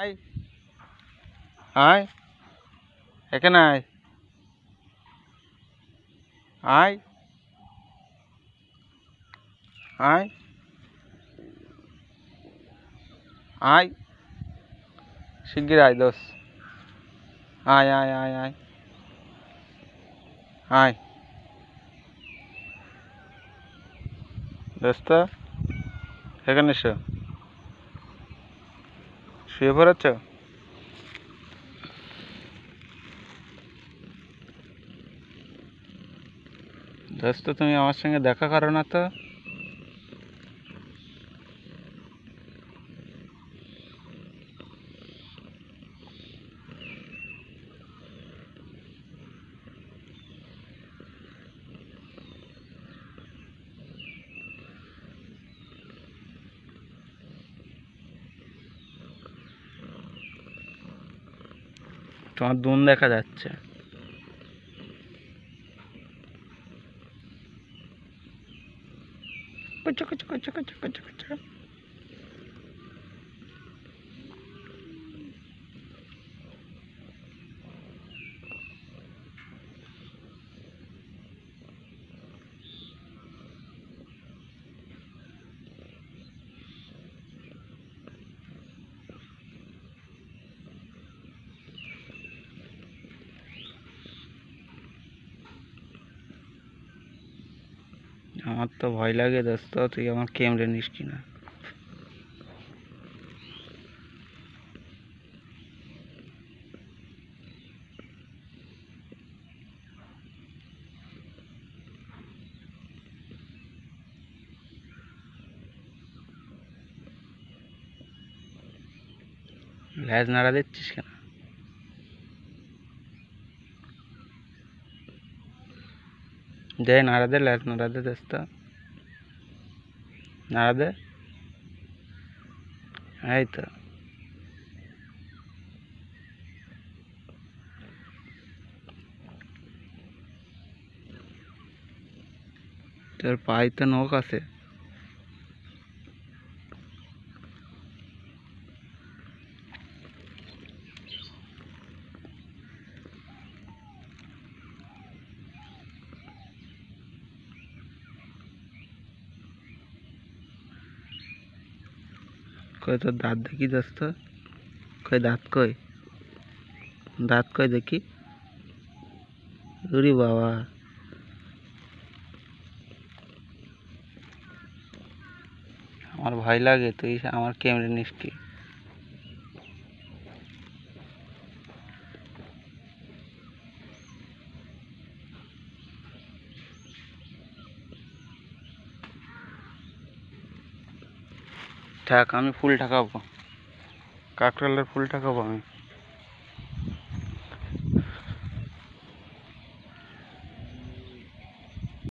আয় আয় এখানে আয় আয় আয় আয় শিগগির আয় দোষ আয় আয় আয় আয় আয় দোস্ত এখানে এসো শুয়ে পড়াচ্ছ দোস্ত তুমি আমার সঙ্গে দেখা করো না তো তোমার দুন দেখা যাচ্ছে কচু কচু কচু কচু কচু কচু আমার তো ভয় লাগে দোস্ত তুই আমার ক্যামেরা নিস কিনা ভ্যাজ নাড়া দিচ্ছিস কেন जय नारद लहर नारद दस्त नारद ಆಯಿತು তোর পাইতে নখ से कह तो दात देखी दस कह दात कह दात कह देखी अरे बाबा हमार भाई लागे तु हमार कैमरे निष्क्रिय থাক আমি ফুল ঠাকাবো কাকরালের ফুল ঠাকাবো আমি